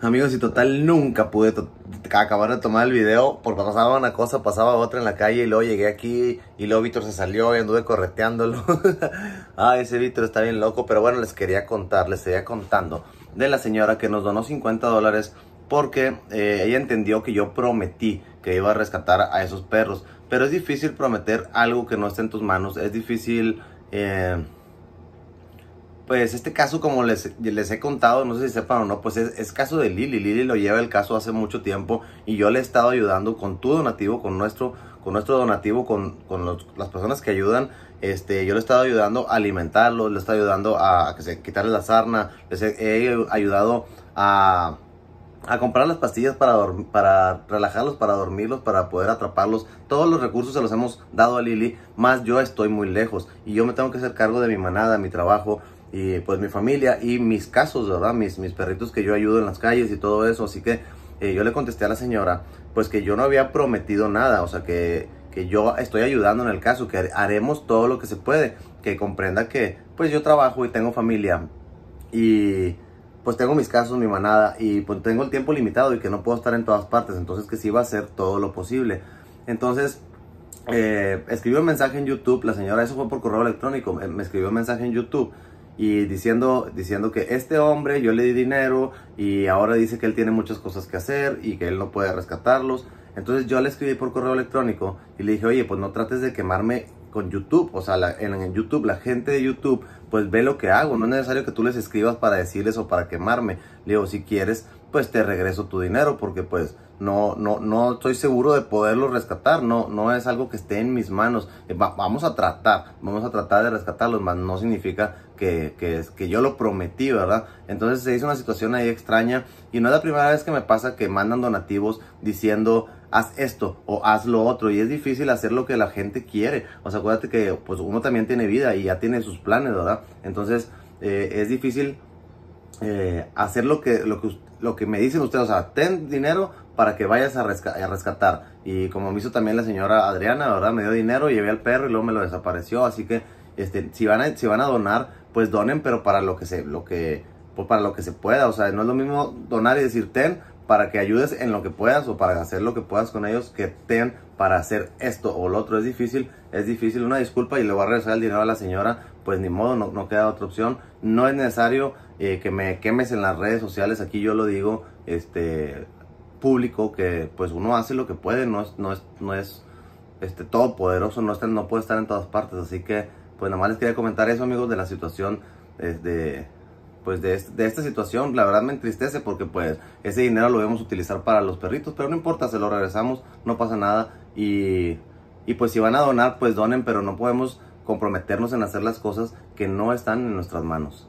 Amigos, y total, nunca pude acabar de tomar el video porque pasaba una cosa, pasaba otra en la calle y luego llegué aquí y luego Víctor se salió y anduve correteándolo. ah, ese Víctor está bien loco, pero bueno, les quería contar, les seguía contando de la señora que nos donó 50 dólares porque eh, ella entendió que yo prometí que iba a rescatar a esos perros. Pero es difícil prometer algo que no está en tus manos, es difícil... Eh, pues este caso, como les, les he contado, no sé si sepan o no, pues es, caso de Lili. Lili lo lleva el caso hace mucho tiempo y yo le he estado ayudando con tu donativo, con nuestro, con nuestro donativo, con, las personas que ayudan. Este, yo le he estado ayudando a alimentarlo, le he estado ayudando a, que se, quitarle la sarna, les he, ayudado a comprar las pastillas para, para relajarlos, para dormirlos, para poder atraparlos. Todos los recursos se los hemos dado a Lili, más yo estoy muy lejos y yo me tengo que hacer cargo de mi manada, mi trabajo, y pues mi familia y mis casos, ¿verdad? Mis, mis perritos que yo ayudo en las calles y todo eso. Así que eh, yo le contesté a la señora, pues que yo no había prometido nada, o sea, que, que yo estoy ayudando en el caso, que haremos todo lo que se puede, que comprenda que pues yo trabajo y tengo familia y pues tengo mis casos, mi manada y pues tengo el tiempo limitado y que no puedo estar en todas partes, entonces que sí va a hacer todo lo posible. Entonces, eh, escribió un mensaje en YouTube, la señora, eso fue por correo electrónico, me escribió un mensaje en YouTube y diciendo, diciendo que este hombre yo le di dinero y ahora dice que él tiene muchas cosas que hacer y que él no puede rescatarlos. Entonces yo le escribí por correo electrónico y le dije, oye, pues no trates de quemarme con YouTube, o sea, en, YouTube, la gente de YouTube, pues ve lo que hago, no es necesario que tú les escribas para decirles o para quemarme, le digo, si quieres, pues te regreso tu dinero, porque pues no, no, no estoy seguro de poderlo rescatar, no, no es algo que esté en mis manos, eh, vamos a tratar, vamos a tratar de rescatarlos, más no significa que, que, que yo lo prometí, ¿verdad? Entonces se hizo una situación ahí extraña, y no es la primera vez que me pasa que mandan donativos diciendo, haz esto o haz lo otro. Y es difícil hacer lo que la gente quiere. O sea, acuérdate que pues uno también tiene vida y ya tiene sus planes, ¿verdad? Entonces eh, es difícil eh, hacer lo que, lo, lo que me dicen ustedes. O sea, ten dinero para que vayas a, rescatar. Y como me hizo también la señora Adriana, ¿verdad? Me dio dinero, llevé al perro y luego me lo desapareció. Así que este, si, van a, si van a donar, pues donen, pero para lo que se... Lo que, pues para lo que se pueda, o sea, no es lo mismo donar y decir ten, para que ayudes en lo que puedas o para hacer lo que puedas con ellos que tengan para hacer esto o lo otro. Es difícil, es difícil. Una disculpa y le voy a regresar el dinero a la señora. Pues ni modo, no, no queda otra opción. No es necesario eh, que me quemes en las redes sociales. Aquí yo lo digo, este público que pues uno hace lo que puede, no es, no es, no es este, todopoderoso, no, está, no puede estar en todas partes. Así que pues nada más les quería comentar eso amigos de la situación eh, de, pues de, de, esta situación, la verdad me entristece porque pues ese dinero lo debemos utilizar para los perritos, pero no importa, se lo regresamos, no pasa nada y, y pues si van a donar, pues donen, pero no podemos comprometernos en hacer las cosas que no están en nuestras manos.